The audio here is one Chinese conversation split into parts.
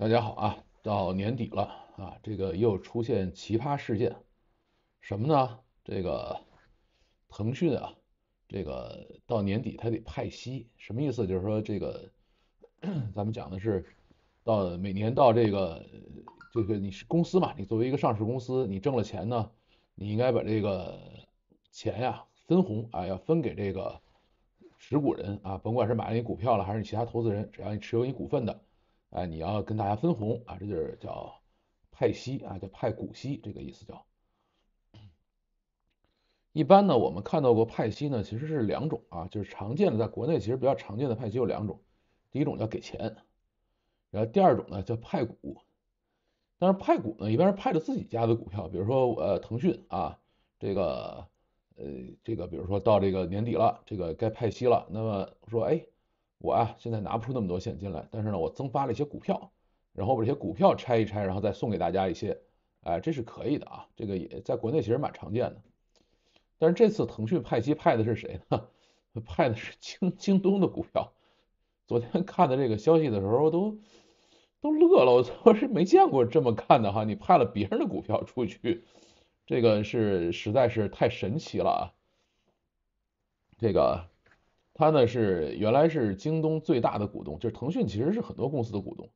大家好啊，到年底了啊，这个又出现奇葩事件，什么呢？这个腾讯啊，这个到年底它得派息，什么意思？就是说这个 咱们讲的是，到每年到这个这个你是公司嘛，你作为一个上市公司，你挣了钱呢，你应该把这个钱呀分红啊，要分给这个持股人啊，甭管是买了你股票了还是你其他投资人，只要你持有你股份的。哎，你要跟大家分红啊，这就是叫派息啊，叫派股息这个意思叫。一般呢，我们看到过派息呢，其实是两种啊，就是常见的，在国内其实比较常见的派息有两种，第一种叫给钱，然后第二种呢叫派股，但是派股呢一般是派的自己家的股票，比如说呃腾讯啊，这个呃这个，比如说到这个年底了，这个该派息了，那么说哎。我啊，现在拿不出那么多现金来，但是呢，我增发了一些股票，然后把这些股票拆一拆，然后再送给大家一些，哎，这是可以的啊，这个也在国内其实蛮常见的。但是这次腾讯派息派的是谁呢？派的是京京东的股票。昨天看的这个消息的时候都都乐了，我我是没见过这么干的哈，你派了别人的股票出去，这个是实在是太神奇了啊，这个。他呢是原来是京东最大的股东，就是腾讯其实是很多公司的股东，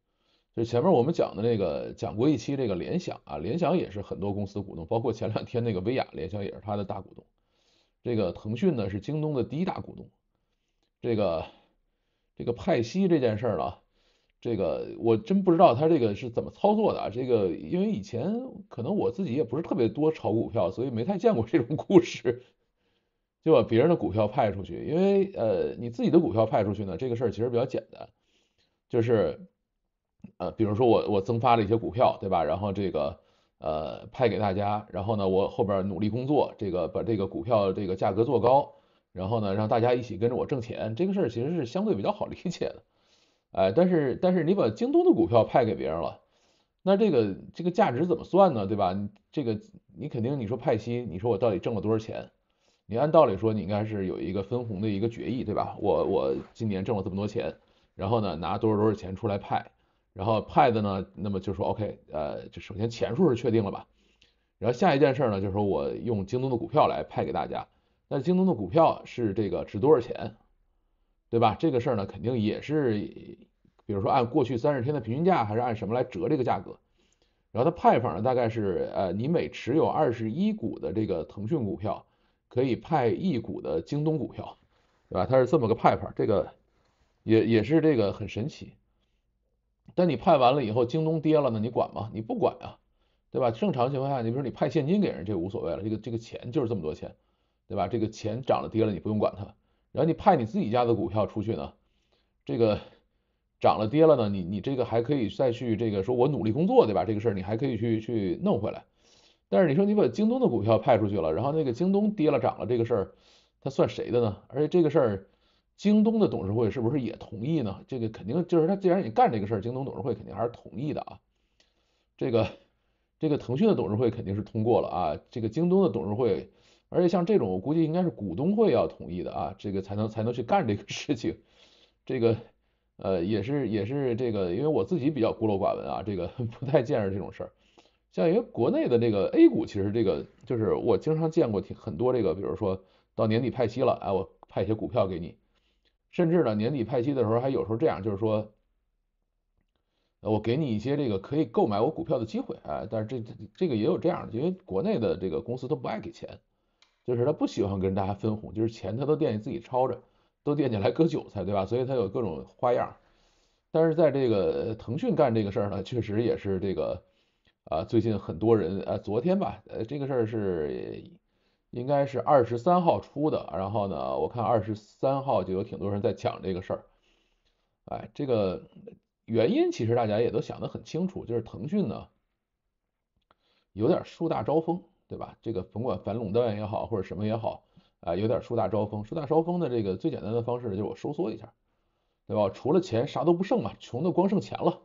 就前面我们讲的那个讲过一期这个联想啊，联想也是很多公司股东，包括前两天那个威亚，联想也是他的大股东。这个腾讯呢是京东的第一大股东。这个这个派息这件事儿呢，这个我真不知道他这个是怎么操作的，啊。这个因为以前可能我自己也不是特别多炒股票，所以没太见过这种故事。就把别人的股票派出去，因为呃，你自己的股票派出去呢，这个事儿其实比较简单，就是呃，比如说我我增发了一些股票，对吧？然后这个呃派给大家，然后呢我后边努力工作，这个把这个股票这个价格做高，然后呢让大家一起跟着我挣钱，这个事儿其实是相对比较好理解的，哎，但是但是你把京东的股票派给别人了，那这个这个价值怎么算呢？对吧？这个你肯定你说派息，你说我到底挣了多少钱？你按道理说，你应该是有一个分红的一个决议，对吧？我我今年挣了这么多钱，然后呢拿多少多少钱出来派，然后派的呢，那么就说 OK，呃，就首先钱数是确定了吧？然后下一件事呢，就是说我用京东的股票来派给大家。那京东的股票是这个值多少钱，对吧？这个事儿呢，肯定也是，比如说按过去三十天的平均价，还是按什么来折这个价格？然后它派法呢，大概是呃，你每持有二十一股的这个腾讯股票。可以派一股的京东股票，对吧？它是这么个派法，这个也也是这个很神奇。但你派完了以后，京东跌了呢，你管吗？你不管啊，对吧？正常情况下，你比如说你派现金给人，这无所谓了，这个这个钱就是这么多钱，对吧？这个钱涨了跌了，你不用管它。然后你派你自己家的股票出去呢，这个涨了跌了呢，你你这个还可以再去这个说，我努力工作，对吧？这个事儿你还可以去去弄回来。但是你说你把京东的股票派出去了，然后那个京东跌了涨了这个事儿，它算谁的呢？而且这个事儿，京东的董事会是不是也同意呢？这个肯定就是他既然你干这个事儿，京东董事会肯定还是同意的啊。这个这个腾讯的董事会肯定是通过了啊。这个京东的董事会，而且像这种我估计应该是股东会要同意的啊，这个才能才能去干这个事情。这个呃也是也是这个，因为我自己比较孤陋寡闻啊，这个 不太见识这种事儿。像因为国内的这个 A 股，其实这个就是我经常见过很多这个，比如说到年底派息了，哎，我派一些股票给你，甚至呢年底派息的时候还有时候这样，就是说，我给你一些这个可以购买我股票的机会啊。但是这这个也有这样的，因为国内的这个公司都不爱给钱，就是他不喜欢跟大家分红，就是钱他都惦记自己抄着，都惦记来割韭菜，对吧？所以他有各种花样。但是在这个腾讯干这个事儿呢，确实也是这个。啊，最近很多人，呃，昨天吧，呃，这个事儿是应该是二十三号出的，然后呢，我看二十三号就有挺多人在讲这个事儿，哎，这个原因其实大家也都想得很清楚，就是腾讯呢有点树大招风，对吧？这个甭管反垄断也好，或者什么也好，啊，有点树大招风，树大招风的这个最简单的方式就是我收缩一下，对吧？除了钱啥都不剩嘛，穷的光剩钱了。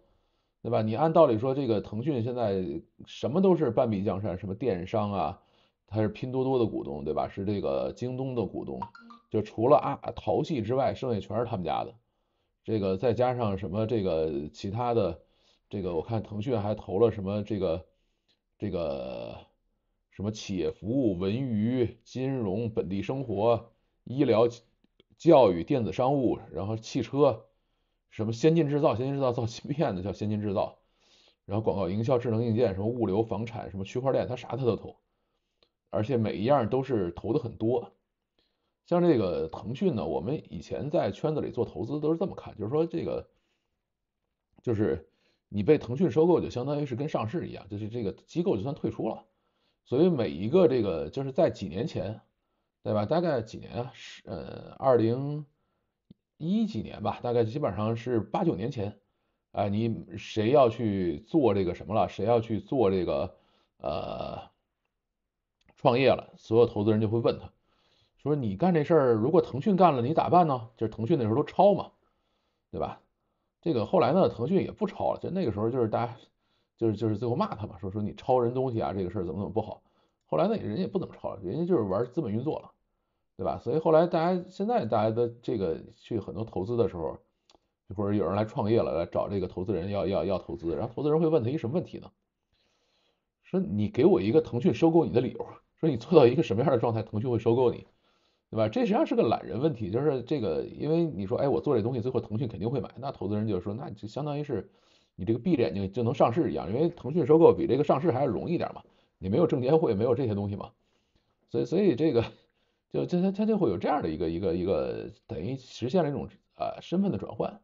对吧？你按道理说，这个腾讯现在什么都是半壁江山，什么电商啊，它是拼多多的股东，对吧？是这个京东的股东，就除了啊淘系之外，剩下全是他们家的。这个再加上什么这个其他的，这个我看腾讯还投了什么这个这个什么企业服务、文娱、金融、本地生活、医疗、教育、电子商务，然后汽车。什么先进制造，先进制造造芯片的叫先进制造，然后广告营销、智能硬件、什么物流、房产、什么区块链，他啥他都投，而且每一样都是投的很多。像这个腾讯呢，我们以前在圈子里做投资都是这么看，就是说这个，就是你被腾讯收购，就相当于是跟上市一样，就是这个机构就算退出了。所以每一个这个就是在几年前，对吧？大概几年啊？是呃，二零。一几年吧，大概基本上是八九年前。哎，你谁要去做这个什么了？谁要去做这个呃创业了？所有投资人就会问他，说你干这事儿，如果腾讯干了，你咋办呢？就是腾讯那时候都抄嘛，对吧？这个后来呢，腾讯也不抄了。就那个时候就是大家就是就是最后骂他嘛，说说你抄人东西啊，这个事儿怎么怎么不好。后来那人也不怎么抄了，人家就是玩资本运作了。对吧？所以后来大家现在大家的这个去很多投资的时候，或者有人来创业了，来找这个投资人要要要投资，然后投资人会问他一什么问题呢？说你给我一个腾讯收购你的理由，说你做到一个什么样的状态，腾讯会收购你，对吧？这实际上是个懒人问题，就是这个，因为你说哎，我做这东西，最后腾讯肯定会买，那投资人就说，那就相当于是你这个闭着眼睛就能上市一样，因为腾讯收购比这个上市还要容易点嘛，你没有证监会，没有这些东西嘛，所以所以这个。就这他他就会有这样的一个一个一个等于实现了一种呃身份的转换。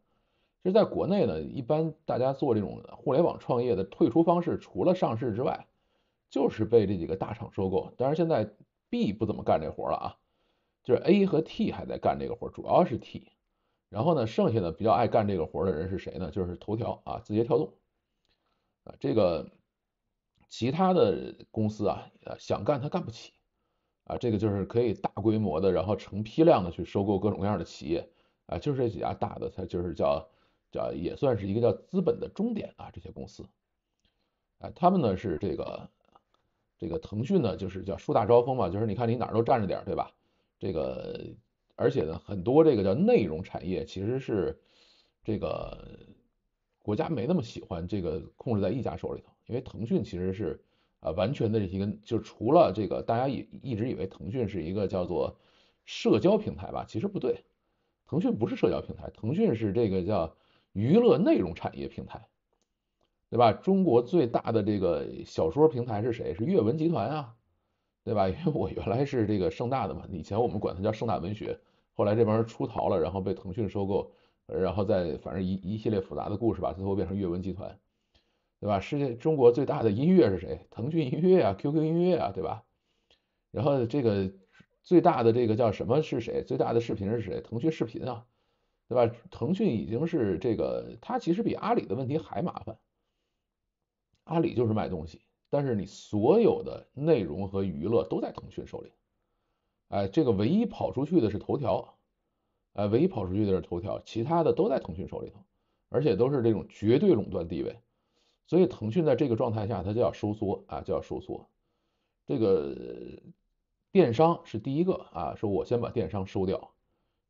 其实在国内呢，一般大家做这种互联网创业的退出方式，除了上市之外，就是被这几个大厂收购。但是现在 B 不怎么干这活了啊，就是 A 和 T 还在干这个活，主要是 T。然后呢，剩下的比较爱干这个活的人是谁呢？就是头条啊，字节跳动啊，这个其他的公司啊，想干他干不起。啊，这个就是可以大规模的，然后成批量的去收购各种各样的企业，啊，就是这几家大的，它就是叫叫也算是一个叫资本的终点啊，这些公司，哎，他们呢是这个这个腾讯呢就是叫树大招风嘛，就是你看你哪儿都占着点，对吧？这个而且呢很多这个叫内容产业其实是这个国家没那么喜欢这个控制在一家手里头，因为腾讯其实是。啊，完全的这个，就是除了这个，大家也一直以为腾讯是一个叫做社交平台吧？其实不对，腾讯不是社交平台，腾讯是这个叫娱乐内容产业平台，对吧？中国最大的这个小说平台是谁？是阅文集团啊，对吧？因为我原来是这个盛大的嘛，以前我们管它叫盛大文学，后来这帮人出逃了，然后被腾讯收购，然后再反正一一系列复杂的故事吧，最后变成阅文集团。对吧？世界中国最大的音乐是谁？腾讯音乐啊，QQ 音乐啊，对吧？然后这个最大的这个叫什么是谁？最大的视频是谁？腾讯视频啊，对吧？腾讯已经是这个，它其实比阿里的问题还麻烦。阿里就是卖东西，但是你所有的内容和娱乐都在腾讯手里。哎，这个唯一跑出去的是头条，哎，唯一跑出去的是头条，其他的都在腾讯手里头，而且都是这种绝对垄断地位。所以腾讯在这个状态下，它就要收缩啊，就要收缩。这个电商是第一个啊，说我先把电商收掉。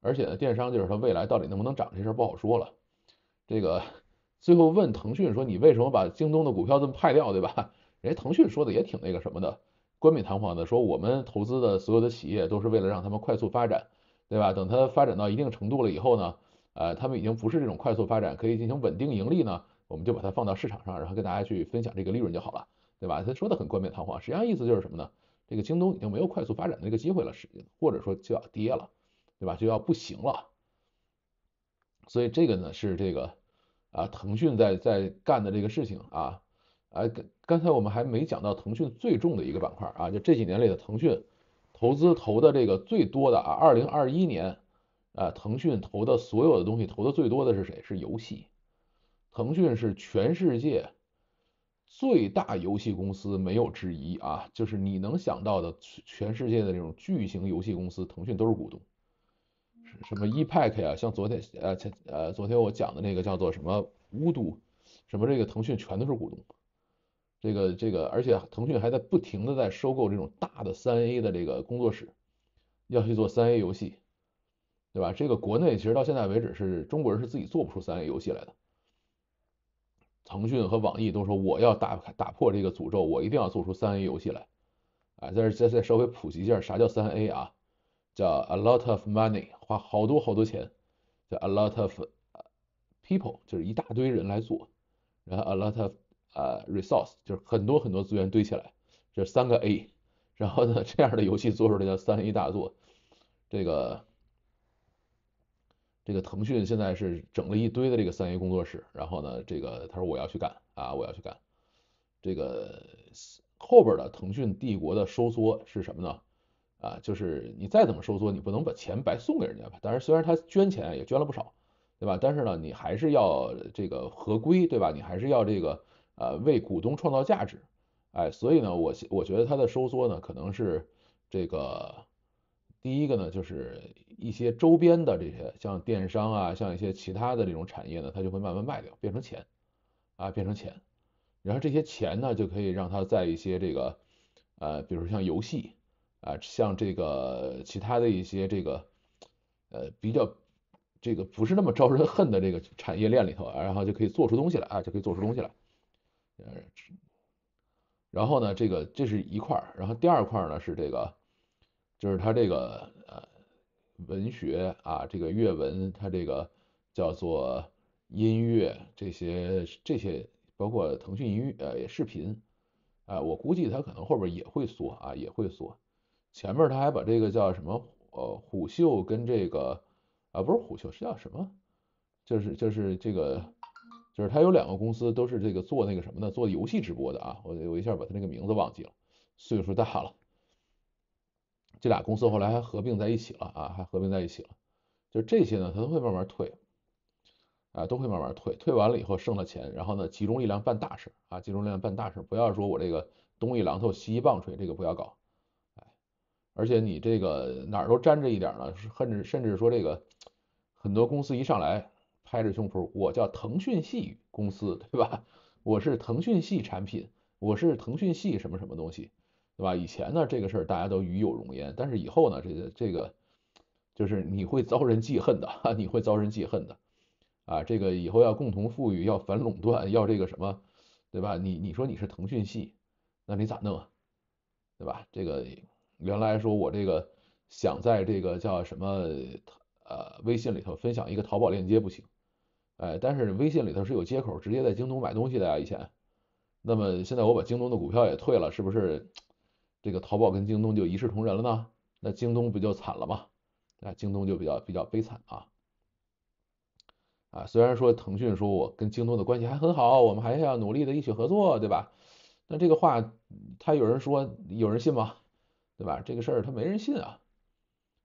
而且呢，电商就是它未来到底能不能涨，这事儿不好说了。这个最后问腾讯说，你为什么把京东的股票这么派掉，对吧？人家腾讯说的也挺那个什么的，冠冕堂皇的说，我们投资的所有的企业都是为了让他们快速发展，对吧？等它发展到一定程度了以后呢，呃，他们已经不是这种快速发展，可以进行稳定盈利呢。我们就把它放到市场上，然后跟大家去分享这个利润就好了，对吧？他说的很冠冕堂皇，实际上意思就是什么呢？这个京东已经没有快速发展的这个机会了，是或者说就要跌了，对吧？就要不行了。所以这个呢是这个啊，腾讯在在干的这个事情啊，啊，刚刚才我们还没讲到腾讯最重的一个板块啊，就这几年里的腾讯投资投的这个最多的啊，二零二一年啊，腾讯投的所有的东西投的最多的是谁？是游戏。腾讯是全世界最大游戏公司，没有之一啊，就是你能想到的全世界的这种巨型游戏公司，腾讯都是股东。什么 Epic 啊，像昨天呃前呃昨天我讲的那个叫做什么乌都，什么这个腾讯全都是股东。这个这个，而且腾讯还在不停的在收购这种大的三 A 的这个工作室，要去做三 A 游戏，对吧？这个国内其实到现在为止是中国人是自己做不出三 A 游戏来的。腾讯和网易都说我要打打破这个诅咒，我一定要做出三 A 游戏来。哎，在这再再稍微普及一下啥叫三 A 啊？叫 a lot of money，花好多好多钱；叫 a lot of people，就是一大堆人来做；然后 a lot of 啊 resource，就是很多很多资源堆起来，这是三个 A。然后呢，这样的游戏做出来叫三 A 大作。这个。这个腾讯现在是整了一堆的这个三 A 工作室，然后呢，这个他说我要去干啊，我要去干。这个后边的腾讯帝国的收缩是什么呢？啊，就是你再怎么收缩，你不能把钱白送给人家吧？当然，虽然他捐钱也捐了不少，对吧？但是呢，你还是要这个合规，对吧？你还是要这个呃为股东创造价值。哎，所以呢，我我觉得他的收缩呢，可能是这个。第一个呢，就是一些周边的这些，像电商啊，像一些其他的这种产业呢，它就会慢慢卖掉，变成钱，啊，变成钱，然后这些钱呢，就可以让它在一些这个，呃，比如像游戏，啊，像这个其他的一些这个，呃，比较这个不是那么招人恨的这个产业链里头，然后就可以做出东西来啊，就可以做出东西来，呃，然后呢，这个这是一块，然后第二块呢是这个。就是他这个呃文学啊，这个阅文，他这个叫做音乐，这些这些包括腾讯音乐呃视频啊，我估计他可能后边也会缩啊也会缩。前面他还把这个叫什么呃虎嗅跟这个啊不是虎嗅是叫什么？就是就是这个就是他有两个公司都是这个做那个什么的，做游戏直播的啊，我我一下把他那个名字忘记了，岁数大了。这俩公司后来还合并在一起了啊，还合并在一起了。就这些呢，它都会慢慢退，啊，都会慢慢退。退完了以后剩了钱，然后呢，集中力量办大事啊，集中力量办大事，不要说我这个东一榔头西一棒槌，这个不要搞。哎，而且你这个哪儿都沾着一点呢，甚至甚至说这个很多公司一上来拍着胸脯，我叫腾讯系公司对吧？我是腾讯系产品，我是腾讯系什么什么东西。对吧？以前呢，这个事儿大家都与有容焉。但是以后呢，这个这个就是你会遭人记恨的，你会遭人记恨的啊！这个以后要共同富裕，要反垄断，要这个什么，对吧？你你说你是腾讯系，那你咋弄啊？对吧？这个原来说我这个想在这个叫什么呃微信里头分享一个淘宝链接不行，哎，但是微信里头是有接口直接在京东买东西的啊。以前，那么现在我把京东的股票也退了，是不是？这个淘宝跟京东就一视同仁了呢，那京东不就惨了吗？啊，京东就比较比较悲惨啊！啊，虽然说腾讯说我跟京东的关系还很好，我们还是要努力的一起合作，对吧？那这个话他有人说，有人信吗？对吧？这个事儿他没人信啊！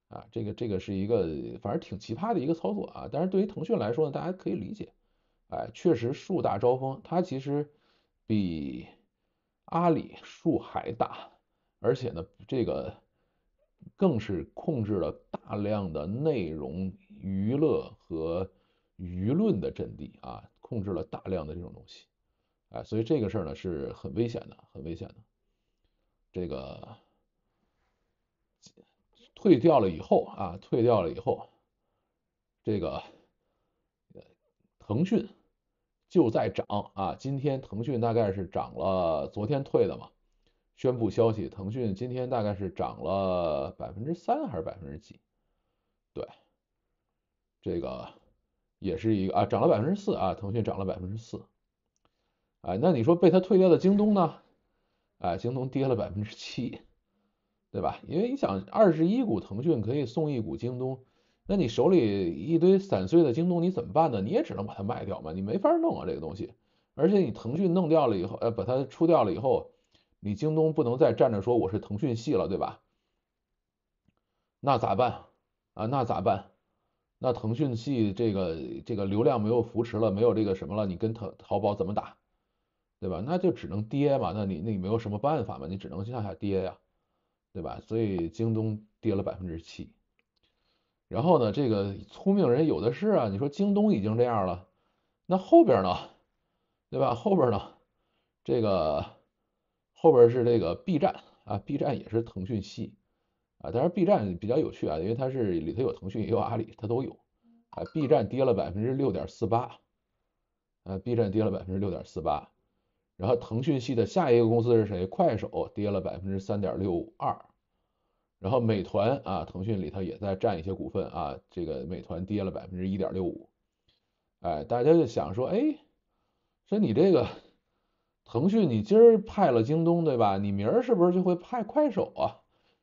啊，这个这个是一个反正挺奇葩的一个操作啊！但是对于腾讯来说呢，大家可以理解，哎，确实树大招风，它其实比阿里树还大。而且呢，这个更是控制了大量的内容、娱乐和舆论的阵地啊，控制了大量的这种东西，哎，所以这个事儿呢是很危险的，很危险的。这个退掉了以后啊，退掉了以后，这个腾讯就在涨啊，今天腾讯大概是涨了，昨天退的嘛。宣布消息，腾讯今天大概是涨了百分之三还是百分之几？对，这个也是一个啊，涨了百分之四啊，腾讯涨了百分之四。哎，那你说被它退掉的京东呢？哎，京东跌了百分之七，对吧？因为你想，二十一股腾讯可以送一股京东，那你手里一堆散碎的京东你怎么办呢？你也只能把它卖掉嘛，你没法弄啊这个东西。而且你腾讯弄掉了以后，呃，把它出掉了以后。你京东不能再站着说我是腾讯系了，对吧？那咋办啊？那咋办？那腾讯系这个这个流量没有扶持了，没有这个什么了，你跟淘淘宝怎么打，对吧？那就只能跌嘛，那你那你没有什么办法嘛，你只能向下跌呀，对吧？所以京东跌了百分之七。然后呢，这个聪明人有的是啊，你说京东已经这样了，那后边呢，对吧？后边呢，这个。后边是这个 B 站啊，B 站也是腾讯系啊，当然 B 站比较有趣啊，因为它是里头有腾讯也有阿里，它都有。啊，B 站跌了百分之六点四八，啊 b 站跌了百分之六点四八。然后腾讯系的下一个公司是谁？快手跌了百分之三点六二。然后美团啊，腾讯里头也在占一些股份啊，这个美团跌了百分之一点六五。哎，大家就想说，哎，说你这个。腾讯，你今儿派了京东，对吧？你明儿是不是就会派快手啊？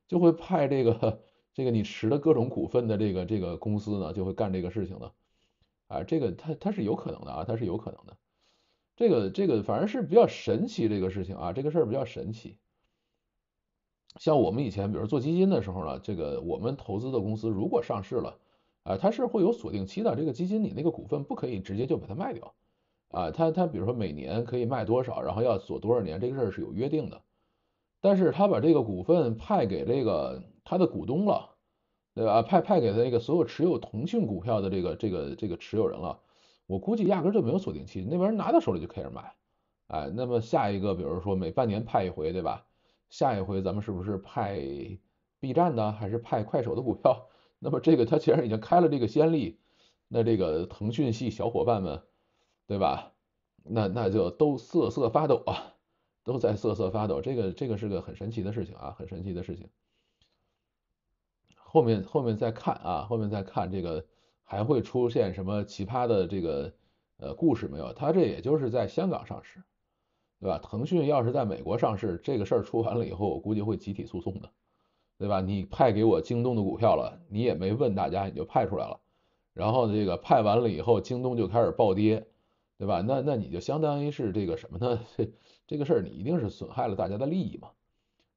就会派这个这个你持的各种股份的这个这个公司呢，就会干这个事情呢？啊？这个它它是有可能的啊，它是有可能的。这个这个反正是比较神奇这个事情啊，这个事儿比较神奇。像我们以前比如做基金的时候呢，这个我们投资的公司如果上市了啊，它是会有锁定期的，这个基金你那个股份不可以直接就把它卖掉。啊，他他比如说每年可以卖多少，然后要锁多少年，这个事儿是有约定的。但是他把这个股份派给这个他的股东了，对吧？派派给他这个所有持有腾讯股票的这个这个这个持有人了。我估计压根就没有锁定期，那边拿到手里就开始买。哎，那么下一个比如说每半年派一回，对吧？下一回咱们是不是派 B 站的，还是派快手的股票？那么这个他既然已经开了这个先例，那这个腾讯系小伙伴们。对吧？那那就都瑟瑟发抖啊，都在瑟瑟发抖。这个这个是个很神奇的事情啊，很神奇的事情。后面后面再看啊，后面再看这个还会出现什么奇葩的这个呃故事没有？他这也就是在香港上市，对吧？腾讯要是在美国上市，这个事儿出完了以后，我估计会集体诉讼的，对吧？你派给我京东的股票了，你也没问大家，你就派出来了。然后这个派完了以后，京东就开始暴跌。对吧？那那你就相当于是这个什么呢？这 这个事儿你一定是损害了大家的利益嘛？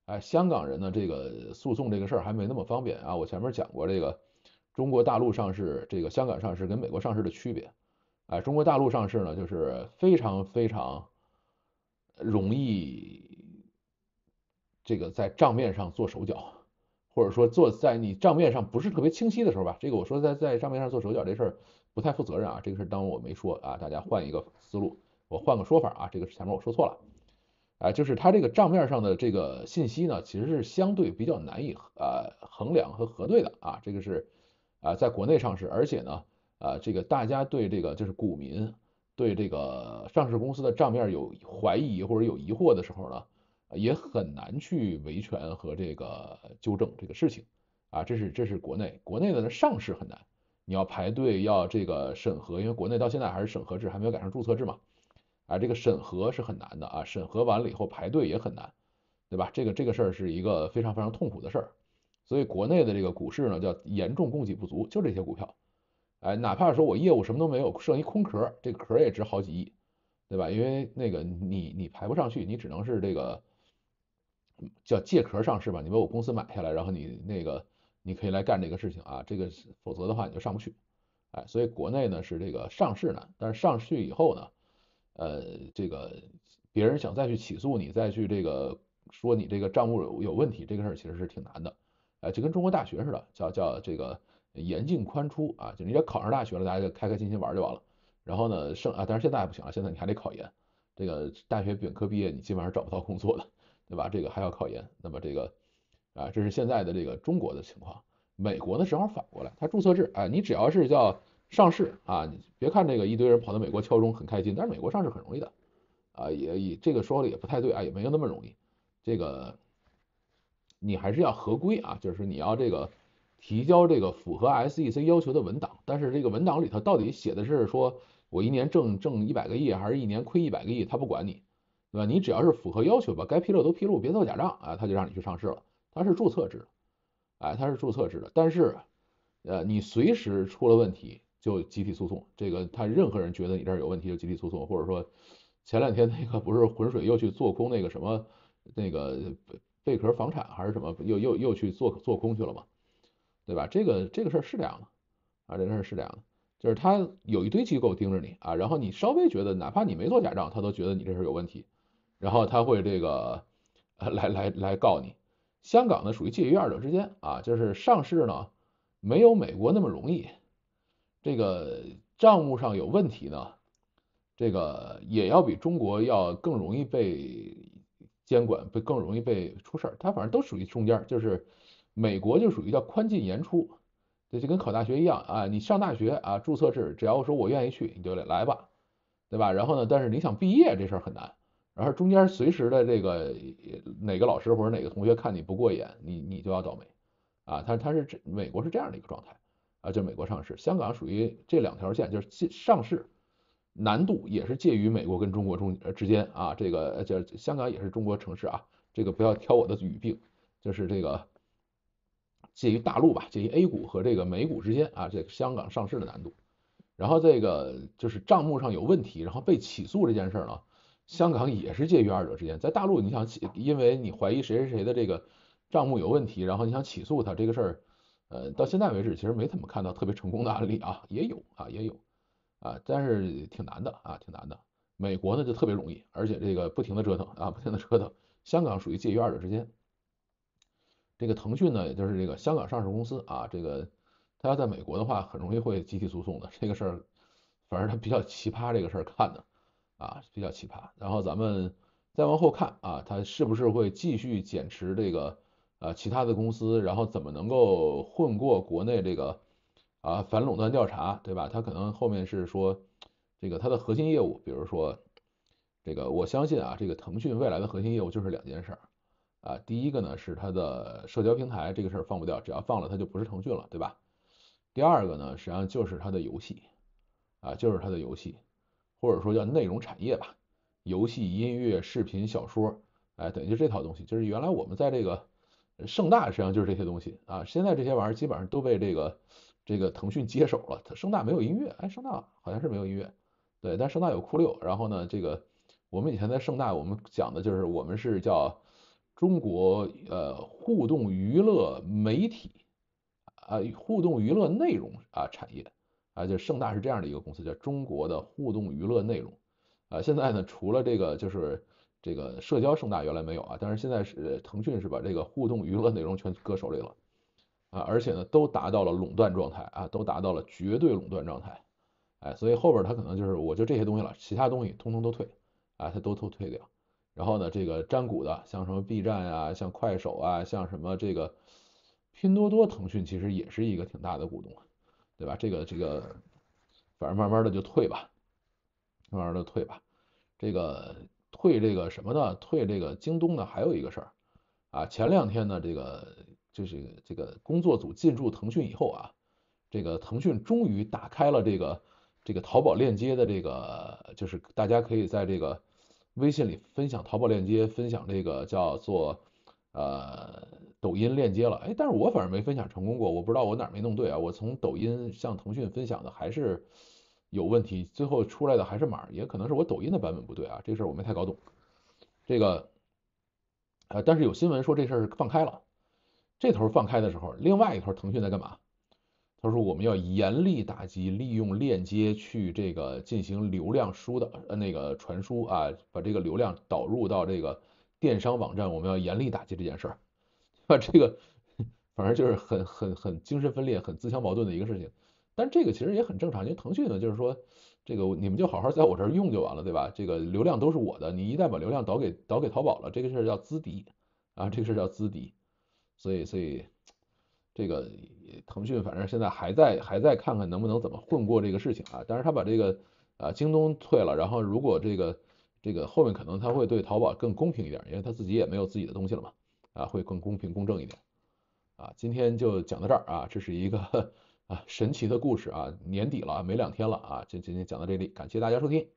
哎，香港人呢，这个诉讼这个事儿还没那么方便啊。我前面讲过这个中国大陆上市、这个香港上市跟美国上市的区别。哎，中国大陆上市呢，就是非常非常容易这个在账面上做手脚，或者说做在你账面上不是特别清晰的时候吧。这个我说在在账面上做手脚这事儿。不太负责任啊，这个事当我没说啊，大家换一个思路，我换个说法啊，这个前面我说错了啊，就是它这个账面上的这个信息呢，其实是相对比较难以呃衡量和核对的啊，这个是啊在国内上市，而且呢啊这个大家对这个就是股民对这个上市公司的账面有怀疑或者有疑惑的时候呢，也很难去维权和这个纠正这个事情啊，这是这是国内国内的上市很难。你要排队，要这个审核，因为国内到现在还是审核制，还没有改成注册制嘛，啊，这个审核是很难的啊，审核完了以后排队也很难，对吧？这个这个事儿是一个非常非常痛苦的事儿，所以国内的这个股市呢，叫严重供给不足，就这些股票，哎，哪怕说我业务什么都没有，剩一空壳，这个壳也值好几亿，对吧？因为那个你你排不上去，你只能是这个叫借壳上市吧，你把我公司买下来，然后你那个。你可以来干这个事情啊，这个否则的话你就上不去，哎，所以国内呢是这个上市难，但是上市以后呢，呃，这个别人想再去起诉你，再去这个说你这个账目有有问题，这个事儿其实是挺难的，哎，就跟中国大学似的，叫叫这个严进宽出啊，就你只要考上大学了，大家就开开心心玩就完了，然后呢，剩啊，但是现在不行了，现在你还得考研，这个大学本科毕业你基本上找不到工作的，对吧？这个还要考研，那么这个。啊，这是现在的这个中国的情况。美国呢正好反过来，它注册制啊，你只要是叫上市啊，你别看这个一堆人跑到美国敲钟很开心，但是美国上市很容易的啊，也也这个说的也不太对啊，也没有那么容易。这个你还是要合规啊，就是你要这个提交这个符合 SEC 要求的文档，但是这个文档里头到底写的是说我一年挣挣一百个亿还是一年亏一百个亿，他不管你，对吧？你只要是符合要求吧，该披露都披露，别做假账啊，他就让你去上市了。它是注册制，的，哎，它是注册制的。但是，呃，你随时出了问题就集体诉讼，这个他任何人觉得你这儿有问题就集体诉讼。或者说，前两天那个不是浑水又去做空那个什么那个贝壳房产还是什么，又又又去做做空去了嘛，对吧？这个这个事儿是这样的啊，这事儿是这样的，就是他有一堆机构盯着你啊，然后你稍微觉得哪怕你没做假账，他都觉得你这事有问题，然后他会这个来来来告你。香港呢，属于介于二者之间啊，就是上市呢没有美国那么容易，这个账目上有问题呢，这个也要比中国要更容易被监管，被更容易被出事儿。它反正都属于中间，就是美国就属于叫宽进严出，这就跟考大学一样啊，你上大学啊，注册制，只要说我愿意去，你就来吧，对吧？然后呢，但是你想毕业这事儿很难。然后中间随时的这个哪个老师或者哪个同学看你不过眼，你你就要倒霉啊！他他是这美国是这样的一个状态啊，就美国上市，香港属于这两条线，就是上市难度也是介于美国跟中国中之间啊。这个就香港也是中国城市啊，这个不要挑我的语病，就是这个介于大陆吧，介于 A 股和这个美股之间啊，这个香港上市的难度。然后这个就是账目上有问题，然后被起诉这件事呢。香港也是介于二者之间，在大陆你想起，因为你怀疑谁谁谁的这个账目有问题，然后你想起诉他这个事儿，呃，到现在为止其实没怎么看到特别成功的案例啊，也有啊也有啊，但是挺难的啊挺难的。美国呢就特别容易，而且这个不停的折腾啊不停的折腾。香港属于介于二者之间。这个腾讯呢，也就是这个香港上市公司啊，这个他要在美国的话，很容易会集体诉讼的这个事儿，反正他比较奇葩这个事儿看的。啊，比较奇葩。然后咱们再往后看啊，他是不是会继续减持这个啊其他的公司？然后怎么能够混过国内这个啊反垄断调查，对吧？他可能后面是说这个他的核心业务，比如说这个我相信啊，这个腾讯未来的核心业务就是两件事啊，第一个呢是它的社交平台，这个事儿放不掉，只要放了它就不是腾讯了，对吧？第二个呢，实际上就是它的游戏啊，就是它的游戏。或者说叫内容产业吧，游戏、音乐、视频、小说，哎，等于就这套东西，就是原来我们在这个盛大实际上就是这些东西啊，现在这些玩意儿基本上都被这个这个腾讯接手了。盛大没有音乐，哎，盛大好像是没有音乐，对，但盛大有酷六。然后呢，这个我们以前在盛大，我们讲的就是我们是叫中国呃互动娱乐媒体啊，互动娱乐内容啊产业。啊，就盛大是这样的一个公司，叫中国的互动娱乐内容。啊，现在呢，除了这个，就是这个社交盛大原来没有啊，但是现在是腾讯是把这个互动娱乐内容全搁手里了。啊，而且呢，都达到了垄断状态啊，都达到了绝对垄断状态。哎，所以后边他可能就是我就这些东西了，其他东西通通都退啊，他都都退掉。然后呢，这个占股的像什么 B 站啊，像快手啊，像什么这个拼多多，腾讯其实也是一个挺大的股东啊。对吧？这个这个，反正慢慢的就退吧，慢慢的退吧。这个退这个什么呢？退这个京东呢？还有一个事儿啊，前两天呢，这个就是这个工作组进驻腾讯以后啊，这个腾讯终于打开了这个这个淘宝链接的这个，就是大家可以在这个微信里分享淘宝链接，分享这个叫做呃。抖音链接了，哎，但是我反正没分享成功过，我不知道我哪没弄对啊。我从抖音向腾讯分享的还是有问题，最后出来的还是码，也可能是我抖音的版本不对啊。这事儿我没太搞懂。这个，呃，但是有新闻说这事儿放开了，这头放开的时候，另外一头腾讯在干嘛？他说我们要严厉打击利用链接去这个进行流量输的呃那个传输啊，把这个流量导入到这个电商网站，我们要严厉打击这件事儿。对吧？这个反正就是很很很精神分裂、很自相矛盾的一个事情，但这个其实也很正常，因为腾讯呢，就是说这个你们就好好在我这儿用就完了，对吧？这个流量都是我的，你一旦把流量导给导给淘宝了，这个事儿叫资敌啊，这个事儿叫资敌。所以所以这个腾讯反正现在还在还在看看能不能怎么混过这个事情啊。但是他把这个啊京东退了，然后如果这个这个后面可能他会对淘宝更公平一点，因为他自己也没有自己的东西了嘛。啊，会更公平公正一点，啊，今天就讲到这儿啊，这是一个啊神奇的故事啊，年底了，没两天了啊，就今天讲到这里，感谢大家收听。